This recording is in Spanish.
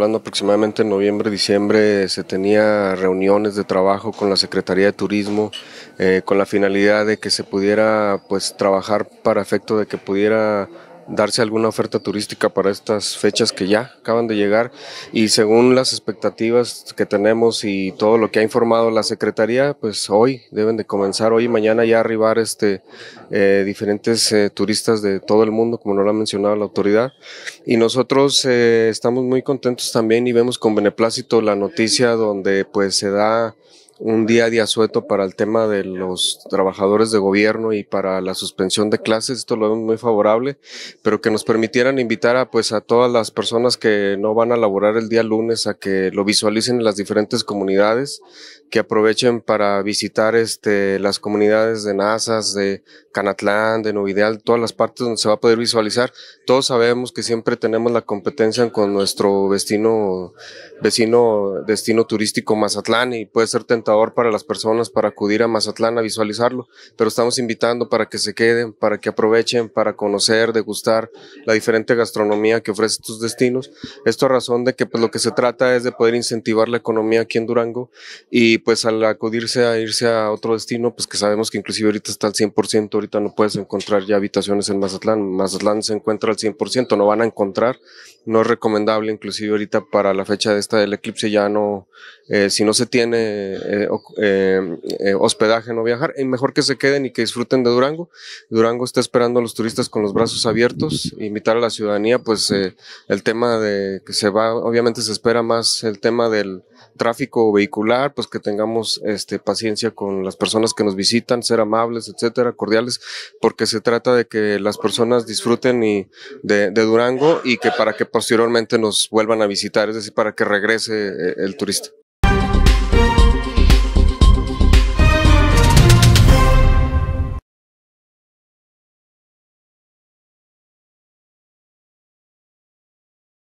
Hablando aproximadamente en noviembre, diciembre, se tenía reuniones de trabajo con la Secretaría de Turismo eh, con la finalidad de que se pudiera pues trabajar para efecto de que pudiera darse alguna oferta turística para estas fechas que ya acaban de llegar y según las expectativas que tenemos y todo lo que ha informado la Secretaría, pues hoy deben de comenzar, hoy y mañana ya arribar este, eh, diferentes eh, turistas de todo el mundo, como no lo ha mencionado la autoridad. Y nosotros eh, estamos muy contentos también y vemos con beneplácito la noticia donde pues se da un día de asueto para el tema de los trabajadores de gobierno y para la suspensión de clases, esto lo vemos muy favorable, pero que nos permitieran invitar a pues a todas las personas que no van a laborar el día lunes a que lo visualicen en las diferentes comunidades, que aprovechen para visitar este, las comunidades de Nazas, de Canatlán, de Novideal, todas las partes donde se va a poder visualizar. Todos sabemos que siempre tenemos la competencia con nuestro vecino, vecino destino turístico Mazatlán y puede ser tentador para las personas para acudir a Mazatlán a visualizarlo, pero estamos invitando para que se queden, para que aprovechen, para conocer, degustar la diferente gastronomía que ofrece estos destinos. Esto a razón de que pues, lo que se trata es de poder incentivar la economía aquí en Durango y pues al acudirse a irse a otro destino, pues que sabemos que inclusive ahorita está al 100%, ahorita no puedes encontrar ya habitaciones en Mazatlán. Mazatlán se encuentra al 100%, no van a encontrar no es recomendable, inclusive ahorita para la fecha de esta del eclipse ya no, eh, si no se tiene eh, eh, hospedaje, no viajar, y mejor que se queden y que disfruten de Durango. Durango está esperando a los turistas con los brazos abiertos, invitar a la ciudadanía, pues el tema de que se va, obviamente se espera más el tema del tráfico vehicular, pues que tengamos este, paciencia con las personas que nos visitan, ser amables, etcétera, cordiales, porque se trata de que las personas disfruten y de, de Durango y que para que posteriormente nos vuelvan a visitar, es decir, para que regrese eh, el turista.